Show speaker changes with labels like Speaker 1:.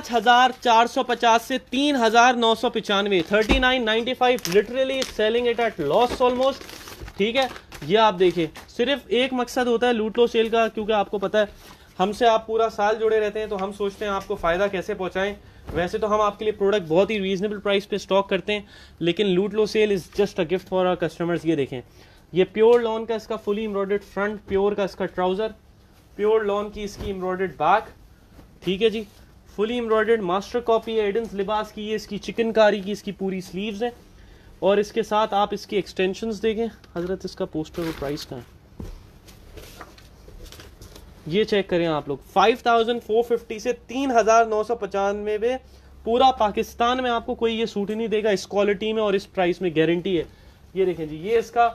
Speaker 1: पाँच हजार चार सौ पचास से तीन हजार नौ सौ पिचानवे thirty nine ninety five literally selling it at loss almost ठीक है ये आप देखिए सिर्फ एक मकसद होता है लूट लो सेल का क्योंकि आपको पता है हमसे आप पूरा साल जुड़े रहते हैं तो हम सोचते हैं आपको फ़ायदा कैसे पहुंचाएं वैसे तो हम आपके लिए प्रोडक्ट बहुत ही रीजनेबल प्राइस पे स्टॉक करते हैं लेकिन लूट लो sale is just a gift for our customers ये देखें ये प्योर लॉन का इसका फुली एम्ब्रॉयडर्ड फ्रंट प्योर का इसका ट्राउज़र प्योर लॉन की इसकी एम्ब्रॉयडर्ड बैक ठीक है जी फुली एम्ब्रॉयडर्ड मास्टर कॉपी है एडन्स लिबास की ये इसकी चिकनकारी की इसकी पूरी स्लीव्स है और इसके साथ आप इसकी एक्सटेंशंस देखें हजरत इसका पोस्टर और प्राइस का है ये चेक करें आप लोग 5,450 से तीन हजार नौ सौ पचानवे में पूरा पाकिस्तान में आपको कोई ये सूट ही नहीं देगा इस क्वालिटी में और इस प्राइस में गारंटी है ये देखें जी ये इसका